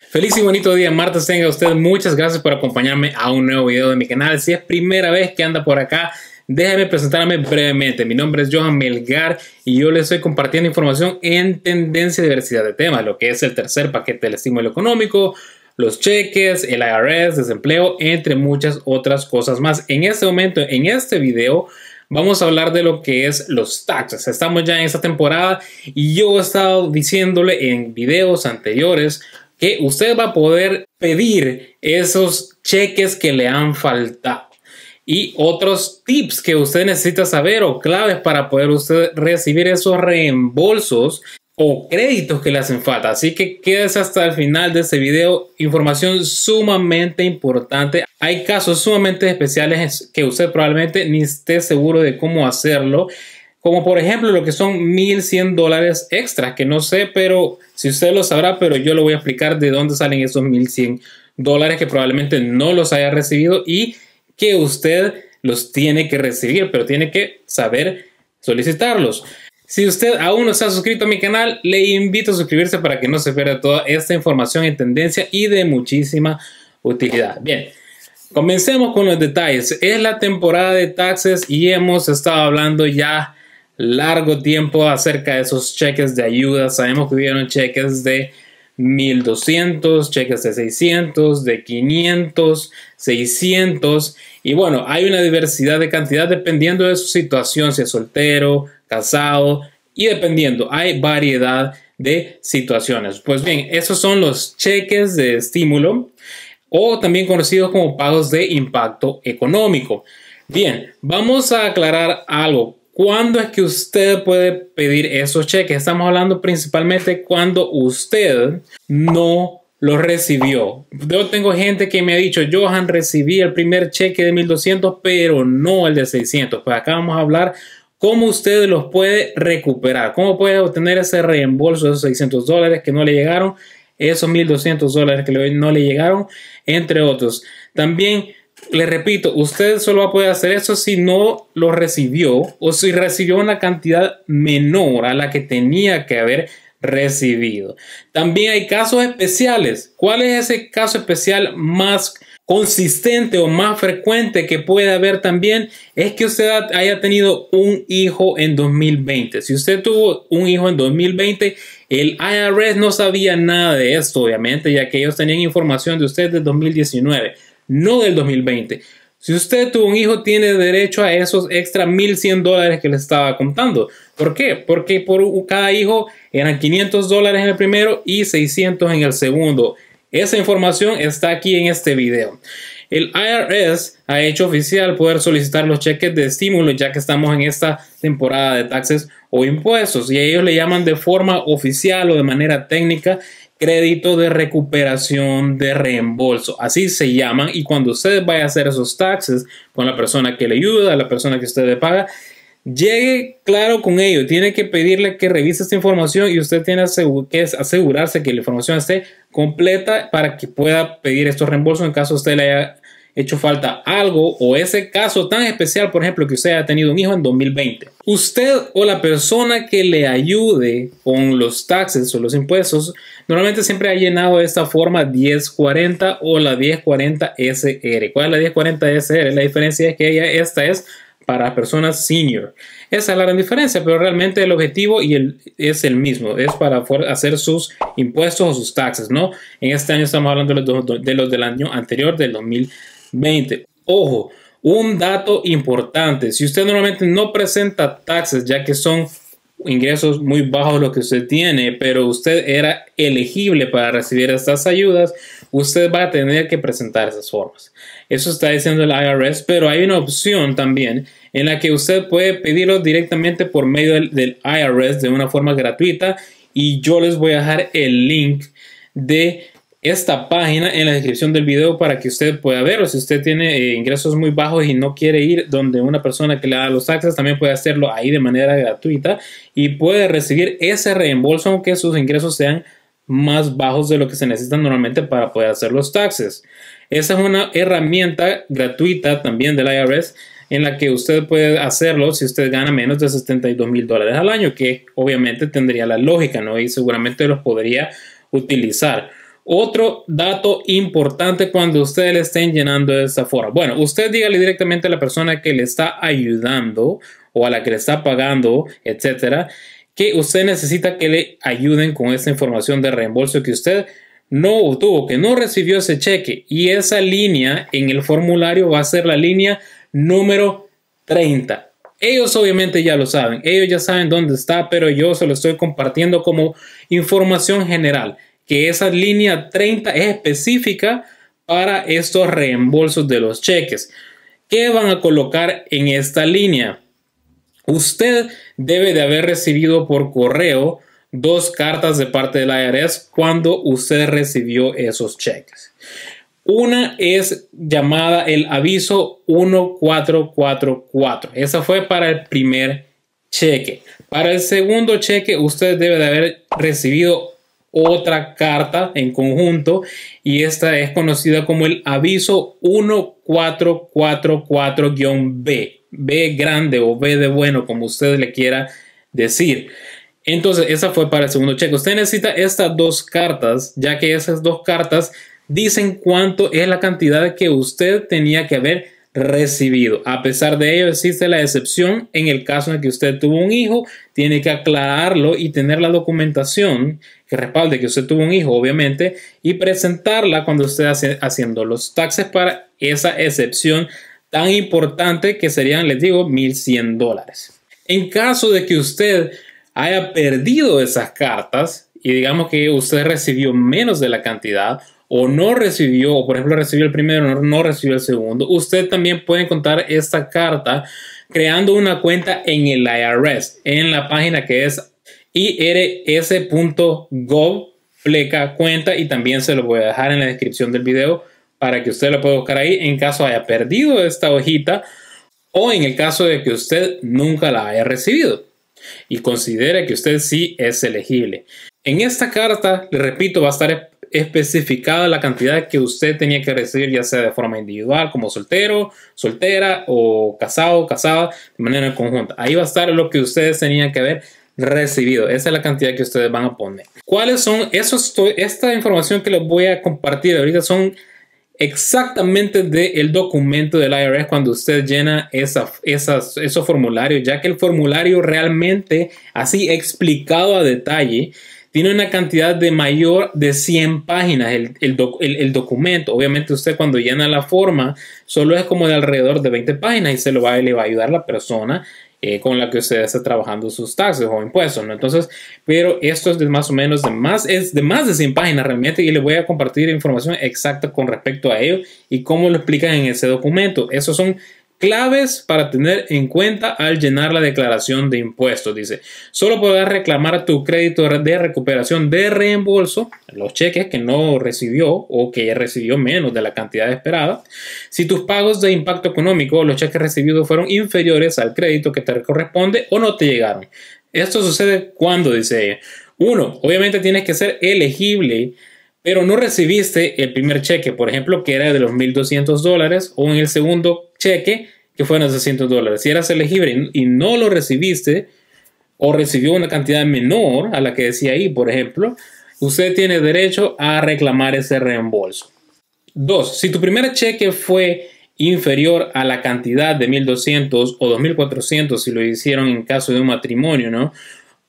Feliz y bonito día, martes tenga usted. Muchas gracias por acompañarme a un nuevo video de mi canal. Si es primera vez que anda por acá, déjame presentarme brevemente. Mi nombre es Johan Melgar y yo les estoy compartiendo información en tendencia y diversidad de temas, lo que es el tercer paquete del estímulo económico, los cheques, el IRS, desempleo, entre muchas otras cosas más. En este momento, en este video, vamos a hablar de lo que es los taxes. Estamos ya en esta temporada y yo he estado diciéndole en videos anteriores que usted va a poder pedir esos cheques que le han faltado y otros tips que usted necesita saber o claves para poder usted recibir esos reembolsos o créditos que le hacen falta. Así que quédese hasta el final de este video. Información sumamente importante. Hay casos sumamente especiales que usted probablemente ni esté seguro de cómo hacerlo como por ejemplo lo que son 1.100 dólares extra, que no sé, pero si usted lo sabrá, pero yo lo voy a explicar de dónde salen esos 1.100 dólares que probablemente no los haya recibido y que usted los tiene que recibir, pero tiene que saber solicitarlos. Si usted aún no se ha suscrito a mi canal, le invito a suscribirse para que no se pierda toda esta información en tendencia y de muchísima utilidad. Bien, comencemos con los detalles. Es la temporada de taxes y hemos estado hablando ya largo tiempo acerca de esos cheques de ayuda. Sabemos que hubieron cheques de 1200, cheques de 600, de 500, 600. Y bueno, hay una diversidad de cantidad dependiendo de su situación, si es soltero, casado y dependiendo. Hay variedad de situaciones. Pues bien, esos son los cheques de estímulo o también conocidos como pagos de impacto económico. Bien, vamos a aclarar algo. ¿Cuándo es que usted puede pedir esos cheques? Estamos hablando principalmente cuando usted no los recibió. Yo tengo gente que me ha dicho, Johan, recibí el primer cheque de 1200, pero no el de 600. Pues acá vamos a hablar cómo usted los puede recuperar, cómo puede obtener ese reembolso de esos 600 dólares que no le llegaron, esos 1200 dólares que no le llegaron, entre otros. También le repito, usted solo va a poder hacer eso si no lo recibió o si recibió una cantidad menor a la que tenía que haber recibido. También hay casos especiales. ¿Cuál es ese caso especial más consistente o más frecuente que puede haber también? Es que usted haya tenido un hijo en 2020. Si usted tuvo un hijo en 2020, el IRS no sabía nada de esto, obviamente, ya que ellos tenían información de usted de 2019 no del 2020. Si usted tuvo un hijo, tiene derecho a esos extra 1.100 dólares que le estaba contando. ¿Por qué? Porque por cada hijo eran 500 dólares en el primero y 600 en el segundo. Esa información está aquí en este video. El IRS ha hecho oficial poder solicitar los cheques de estímulo ya que estamos en esta temporada de taxes o impuestos y ellos le llaman de forma oficial o de manera técnica crédito de recuperación de reembolso. Así se llaman. Y cuando usted vaya a hacer esos taxes con la persona que le ayuda, la persona que usted le paga, llegue claro con ello. Tiene que pedirle que revise esta información y usted tiene que asegurarse que la información esté completa para que pueda pedir estos reembolsos en caso usted le haya hecho falta algo o ese caso tan especial, por ejemplo, que usted haya tenido un hijo en 2020. Usted o la persona que le ayude con los taxes o los impuestos, normalmente siempre ha llenado esta forma 1040 o la 1040 SR. ¿Cuál es la 1040 SR? La diferencia es que esta es para personas senior. Esa es la gran diferencia, pero realmente el objetivo y el, es el mismo, es para hacer sus impuestos o sus taxes, ¿no? En este año estamos hablando de los, de los del año anterior, del 2020. 20. Ojo, un dato importante, si usted normalmente no presenta taxes, ya que son ingresos muy bajos lo que usted tiene, pero usted era elegible para recibir estas ayudas, usted va a tener que presentar esas formas. Eso está diciendo el IRS, pero hay una opción también en la que usted puede pedirlo directamente por medio del IRS de una forma gratuita y yo les voy a dejar el link de esta página en la descripción del video para que usted pueda verlo. Si usted tiene eh, ingresos muy bajos y no quiere ir donde una persona que le da los taxes, también puede hacerlo ahí de manera gratuita y puede recibir ese reembolso aunque sus ingresos sean más bajos de lo que se necesitan normalmente para poder hacer los taxes. Esa es una herramienta gratuita también del IRS en la que usted puede hacerlo si usted gana menos de 72 mil dólares al año, que obviamente tendría la lógica, ¿no? Y seguramente los podría utilizar. Otro dato importante cuando ustedes le estén llenando de esta forma. Bueno, usted dígale directamente a la persona que le está ayudando o a la que le está pagando, etcétera, que usted necesita que le ayuden con esa información de reembolso que usted no obtuvo, que no recibió ese cheque. Y esa línea en el formulario va a ser la línea número 30. Ellos obviamente ya lo saben, ellos ya saben dónde está, pero yo se lo estoy compartiendo como información general que esa línea 30 es específica para estos reembolsos de los cheques. ¿Qué van a colocar en esta línea? Usted debe de haber recibido por correo dos cartas de parte del IRS cuando usted recibió esos cheques. Una es llamada el aviso 1444. Esa fue para el primer cheque. Para el segundo cheque usted debe de haber recibido otra carta en conjunto y esta es conocida como el aviso 1444-B, B grande o B de bueno, como usted le quiera decir. Entonces, esa fue para el segundo cheque. Usted necesita estas dos cartas, ya que esas dos cartas dicen cuánto es la cantidad que usted tenía que haber recibido. A pesar de ello, existe la excepción en el caso en que usted tuvo un hijo, tiene que aclararlo y tener la documentación que respalde que usted tuvo un hijo, obviamente, y presentarla cuando usted hace haciendo los taxes para esa excepción tan importante que serían, les digo, 1.100 dólares. En caso de que usted haya perdido esas cartas y digamos que usted recibió menos de la cantidad, o no recibió, o por ejemplo recibió el primero, no recibió el segundo, usted también puede encontrar esta carta creando una cuenta en el IRS, en la página que es irs.gov, pleca cuenta, y también se lo voy a dejar en la descripción del video para que usted la pueda buscar ahí en caso haya perdido esta hojita o en el caso de que usted nunca la haya recibido y considere que usted sí es elegible. En esta carta, le repito, va a estar especificada la cantidad que usted tenía que recibir, ya sea de forma individual, como soltero, soltera o casado, casada, de manera conjunta. Ahí va a estar lo que ustedes tenían que haber recibido. Esa es la cantidad que ustedes van a poner. ¿Cuáles son esos? Esta información que les voy a compartir ahorita son exactamente del documento del IRS cuando usted llena esa, esas, esos formularios, ya que el formulario realmente así explicado a detalle tiene una cantidad de mayor de 100 páginas el, documento. Obviamente usted cuando llena la forma solo es como de alrededor de 20 páginas y se lo va, le va a ayudar la persona eh, con la que usted está trabajando sus taxes o impuestos, ¿no? Entonces, pero esto es de más o menos de más, es de más de 100 páginas realmente y le voy a compartir información exacta con respecto a ello y cómo lo explican en ese documento. Esos son claves para tener en cuenta al llenar la declaración de impuestos. Dice, solo podrás reclamar tu crédito de recuperación de reembolso, los cheques que no recibió o que recibió menos de la cantidad esperada, si tus pagos de impacto económico, o los cheques recibidos fueron inferiores al crédito que te corresponde o no te llegaron. Esto sucede cuando, dice ella. Uno, obviamente tienes que ser elegible pero no recibiste el primer cheque, por ejemplo, que era de los 1.200 dólares, o en el segundo cheque que fueron 600 dólares. Si eras elegible y no lo recibiste o recibió una cantidad menor a la que decía ahí, por ejemplo, usted tiene derecho a reclamar ese reembolso. Dos, Si tu primer cheque fue inferior a la cantidad de 1.200 o 2.400 si lo hicieron en caso de un matrimonio, ¿no?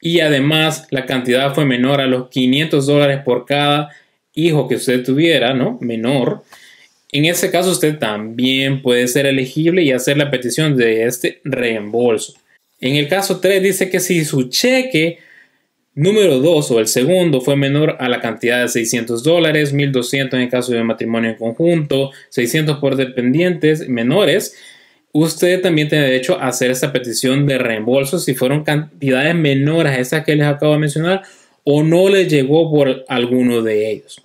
Y además la cantidad fue menor a los 500 dólares por cada hijo que usted tuviera, ¿no? Menor. En ese caso, usted también puede ser elegible y hacer la petición de este reembolso. En el caso 3 dice que si su cheque número 2 o el segundo fue menor a la cantidad de 600 dólares, 1200 en caso de matrimonio en conjunto, 600 por dependientes menores, usted también tiene derecho a hacer esta petición de reembolso si fueron cantidades menores a esas que les acabo de mencionar o no le llegó por alguno de ellos.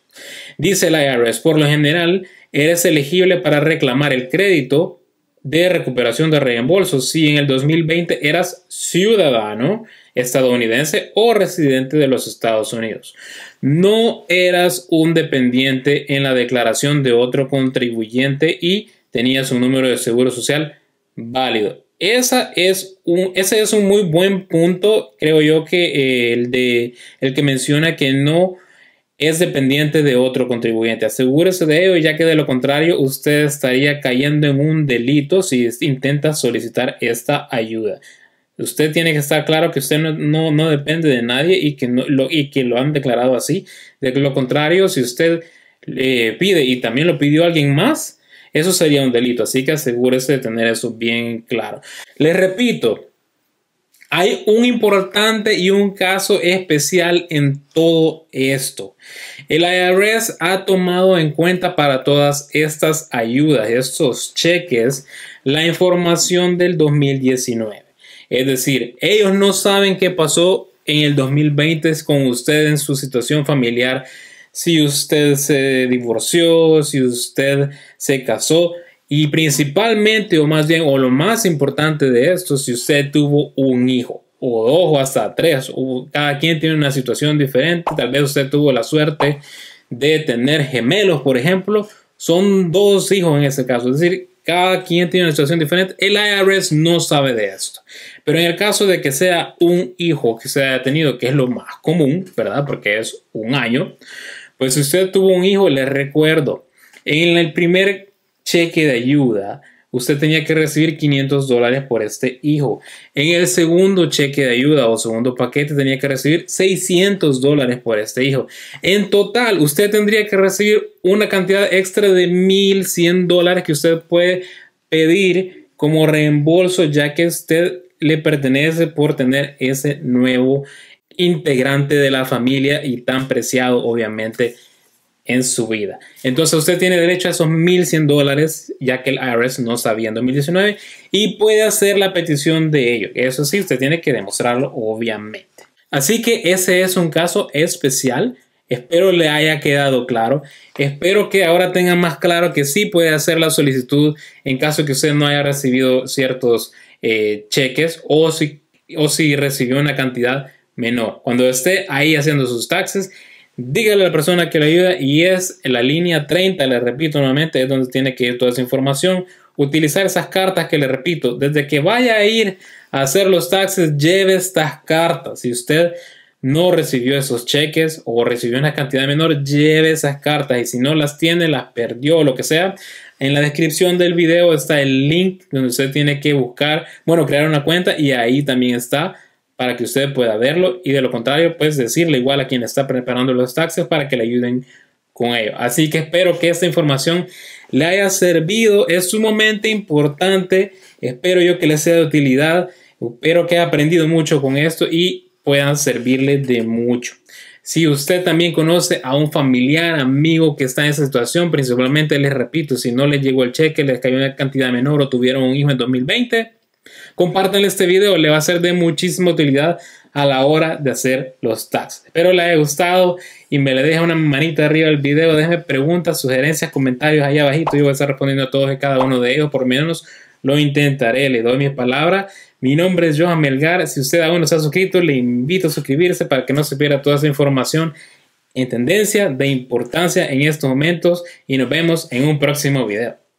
Dice la IRS, por lo general, eres elegible para reclamar el crédito de recuperación de reembolso si en el 2020 eras ciudadano estadounidense o residente de los Estados Unidos. No eras un dependiente en la declaración de otro contribuyente y tenías un número de seguro social válido. Esa es un, ese es un muy buen punto, creo yo, que eh, el, de, el que menciona que no es dependiente de otro contribuyente. Asegúrese de ello, ya que de lo contrario usted estaría cayendo en un delito si intenta solicitar esta ayuda. Usted tiene que estar claro que usted no, depende de nadie y que, no, lo, y que lo han declarado así. De lo contrario, si usted le pide y también lo pidió alguien más, eso sería un delito. Así que asegúrese de tener eso bien claro. Les repito, hay un importante y un caso especial en todo esto. El IRS ha tomado en cuenta para todas estas ayudas, estos cheques, la información del 2019. Es decir, ellos no saben qué pasó en el 2020 con usted en su situación familiar. Si usted se divorció, si usted se casó, y principalmente, o más bien, o lo más importante de esto, si usted tuvo un hijo, o dos, o hasta tres, o cada quien tiene una situación diferente, tal vez usted tuvo la suerte de tener gemelos, por ejemplo, son dos hijos en ese caso, es decir, cada quien tiene una situación diferente. El IRS no sabe de esto. Pero en el caso de que sea un hijo que se haya tenido, que es lo más común, ¿verdad? Porque es un año. Pues si usted tuvo un hijo, les recuerdo, en el primer cheque de ayuda, usted tenía que recibir 500 dólares por este hijo. En el segundo cheque de ayuda o segundo paquete tenía que recibir 600 dólares por este hijo. En total, usted tendría que recibir una cantidad extra de 1.100 dólares que usted puede pedir como reembolso ya que usted le pertenece por tener ese nuevo integrante de la familia y tan preciado obviamente en su vida. Entonces usted tiene derecho a esos 1.100 dólares, ya que el IRS no sabía en 2019, y puede hacer la petición de ello. Eso sí, usted tiene que demostrarlo, obviamente. Así que ese es un caso especial. Espero le haya quedado claro. Espero que ahora tenga más claro que sí puede hacer la solicitud en caso que usted no haya recibido ciertos eh, cheques o si, o si recibió una cantidad menor. Cuando esté ahí haciendo sus taxes, dígale a la persona que le ayuda y es la línea 30, le repito nuevamente, es donde tiene que ir toda esa información. Utilizar esas cartas que le repito, desde que vaya a ir a hacer los taxes, lleve estas cartas. Si usted no recibió esos cheques o recibió una cantidad menor, lleve esas cartas y si no las tiene, las perdió o lo que sea. En la descripción del video está el link donde usted tiene que buscar, bueno, crear una cuenta y ahí también está para que usted pueda verlo y de lo contrario, pues decirle igual a quien está preparando los taxis. para que le ayuden con ello. Así que espero que esta información le haya servido, es sumamente importante, espero yo que le sea de utilidad, espero que haya aprendido mucho con esto y puedan servirle de mucho. Si usted también conoce a un familiar, amigo que está en esa situación, principalmente les repito, si no les llegó el cheque, les cayó una cantidad menor o tuvieron un hijo en 2020, Compartan este video, le va a ser de muchísima utilidad a la hora de hacer los tags. Espero le haya gustado y me le deja una manita arriba el video. Déjenme preguntas, sugerencias, comentarios ahí abajito. Yo voy a estar respondiendo a todos y cada uno de ellos. Por menos lo intentaré, le doy mi palabra. Mi nombre es Johan Melgar. Si usted aún no se ha suscrito, le invito a suscribirse para que no se pierda toda esa información en tendencia de importancia en estos momentos. Y nos vemos en un próximo video.